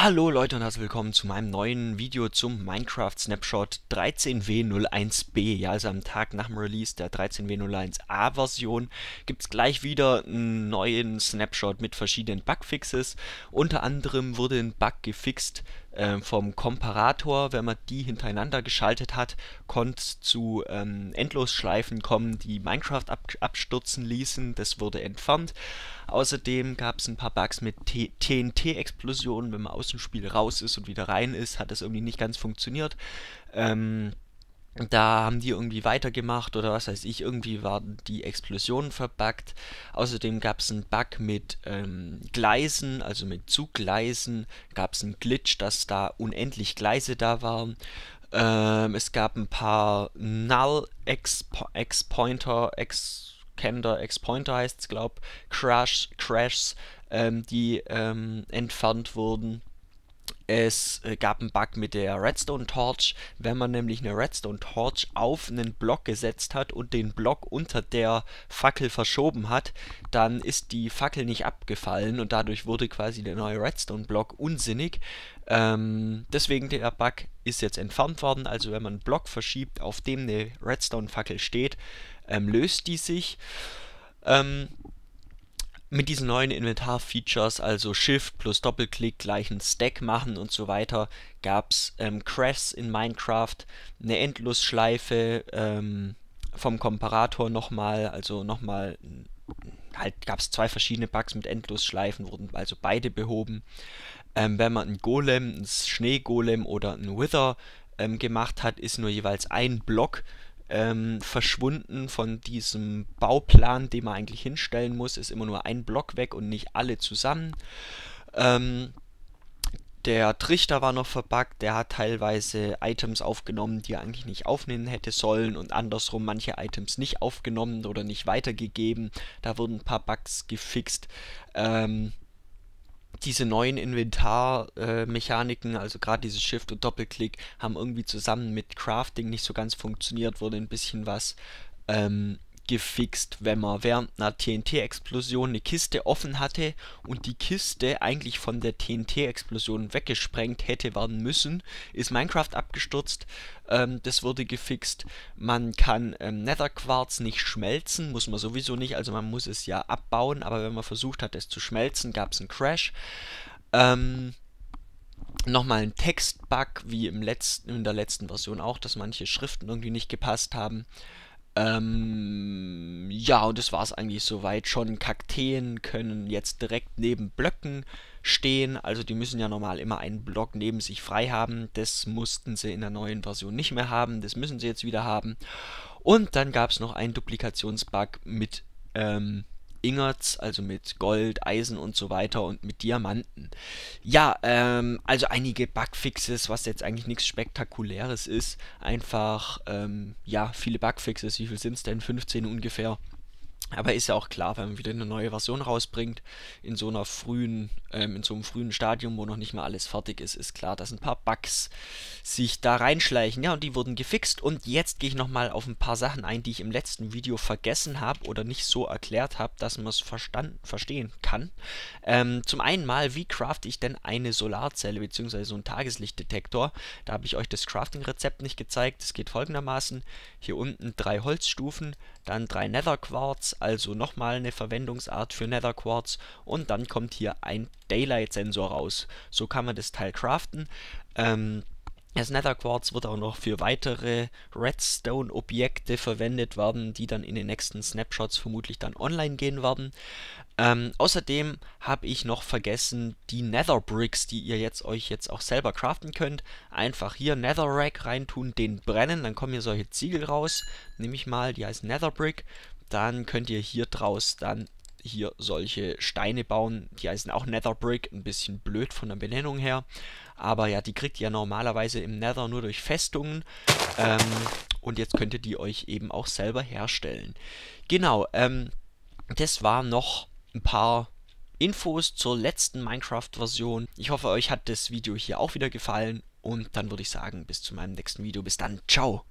Hallo Leute und herzlich willkommen zu meinem neuen Video zum Minecraft Snapshot 13W01B. Ja, also am Tag nach dem Release der 13W01A Version gibt es gleich wieder einen neuen Snapshot mit verschiedenen Bugfixes. Unter anderem wurde ein Bug gefixt, ähm, vom Komparator, wenn man die hintereinander geschaltet hat, konnte zu ähm, Endlosschleifen kommen, die Minecraft ab abstürzen ließen. Das wurde entfernt. Außerdem gab es ein paar Bugs mit TNT-Explosionen. Wenn man aus dem Spiel raus ist und wieder rein ist, hat das irgendwie nicht ganz funktioniert. Ähm, da haben die irgendwie weitergemacht oder was weiß ich, irgendwie waren die Explosionen verbuggt. Außerdem gab es einen Bug mit ähm, Gleisen, also mit Zuggleisen, gab es einen Glitch, dass da unendlich Gleise da waren. Ähm, es gab ein paar Null-Ex-Pointer, Ex-Kender, Ex-Pointer heißt es, glaub, Crash, Crashs, ähm, die ähm, entfernt wurden. Es äh, gab einen Bug mit der Redstone Torch. Wenn man nämlich eine Redstone Torch auf einen Block gesetzt hat und den Block unter der Fackel verschoben hat, dann ist die Fackel nicht abgefallen und dadurch wurde quasi der neue Redstone-Block unsinnig. Ähm, deswegen der Bug ist jetzt entfernt worden. Also wenn man einen Block verschiebt, auf dem eine Redstone-Fackel steht, ähm, löst die sich. Ähm, mit diesen neuen Inventar-Features, also Shift plus Doppelklick gleich einen Stack machen und so weiter, gab es ähm, Crafts in Minecraft, eine Endlosschleife ähm, vom Komparator nochmal, also nochmal, halt gab es zwei verschiedene Bugs mit Endlosschleifen, wurden also beide behoben. Ähm, wenn man einen Golem, einen Schneegolem oder einen Wither ähm, gemacht hat, ist nur jeweils ein Block ähm, verschwunden von diesem Bauplan, den man eigentlich hinstellen muss, ist immer nur ein Block weg und nicht alle zusammen. Ähm, der Trichter war noch verbuggt, der hat teilweise Items aufgenommen, die er eigentlich nicht aufnehmen hätte sollen und andersrum manche Items nicht aufgenommen oder nicht weitergegeben. Da wurden ein paar Bugs gefixt. Ähm, diese neuen Inventarmechaniken, äh, also gerade dieses Shift und Doppelklick, haben irgendwie zusammen mit Crafting nicht so ganz funktioniert, wurde ein bisschen was. Ähm, gefixt, wenn man während einer TNT-Explosion eine Kiste offen hatte und die Kiste eigentlich von der TNT-Explosion weggesprengt hätte werden müssen, ist Minecraft abgestürzt. Ähm, das wurde gefixt. Man kann ähm, Netherquarz nicht schmelzen, muss man sowieso nicht, also man muss es ja abbauen, aber wenn man versucht hat, es zu schmelzen, gab es einen Crash. Ähm, nochmal ein Textbug, wie im letzten, in der letzten Version auch, dass manche Schriften irgendwie nicht gepasst haben. Ähm, ja, und das war es eigentlich soweit schon. Kakteen können jetzt direkt neben Blöcken stehen. Also die müssen ja normal immer einen Block neben sich frei haben. Das mussten sie in der neuen Version nicht mehr haben. Das müssen sie jetzt wieder haben. Und dann gab es noch einen Duplikationsbug mit ähm, Ingots, also mit Gold, Eisen und so weiter und mit Diamanten. Ja, ähm, also einige Bugfixes, was jetzt eigentlich nichts Spektakuläres ist. Einfach, ähm, ja, viele Bugfixes. Wie viel sind es denn? 15 ungefähr. Aber ist ja auch klar, wenn man wieder eine neue Version rausbringt, in so einer frühen, ähm, in so einem frühen Stadium, wo noch nicht mal alles fertig ist, ist klar, dass ein paar Bugs sich da reinschleichen. Ja, und die wurden gefixt. Und jetzt gehe ich nochmal auf ein paar Sachen ein, die ich im letzten Video vergessen habe oder nicht so erklärt habe, dass man es verstehen kann. Ähm, zum einen mal, wie crafte ich denn eine Solarzelle bzw. so einen Tageslichtdetektor? Da habe ich euch das Crafting-Rezept nicht gezeigt. Es geht folgendermaßen. Hier unten drei Holzstufen, dann drei Nether Quartz. Quarz, also nochmal eine Verwendungsart für Nether Quartz und dann kommt hier ein Daylight Sensor raus. So kann man das Teil craften. Ähm, das Nether Quartz wird auch noch für weitere Redstone Objekte verwendet werden, die dann in den nächsten Snapshots vermutlich dann online gehen werden. Ähm, außerdem habe ich noch vergessen die Nether Bricks, die ihr jetzt euch jetzt auch selber craften könnt. Einfach hier Nether Rack reintun, den brennen, dann kommen hier solche Ziegel raus. Nehme ich mal, die heißt Nether Brick dann könnt ihr hier draus dann hier solche Steine bauen. Die heißen auch Nether Brick, ein bisschen blöd von der Benennung her. Aber ja, die kriegt ihr normalerweise im Nether nur durch Festungen. Ähm, und jetzt könnt ihr die euch eben auch selber herstellen. Genau, ähm, das waren noch ein paar Infos zur letzten Minecraft-Version. Ich hoffe, euch hat das Video hier auch wieder gefallen. Und dann würde ich sagen, bis zu meinem nächsten Video. Bis dann, ciao!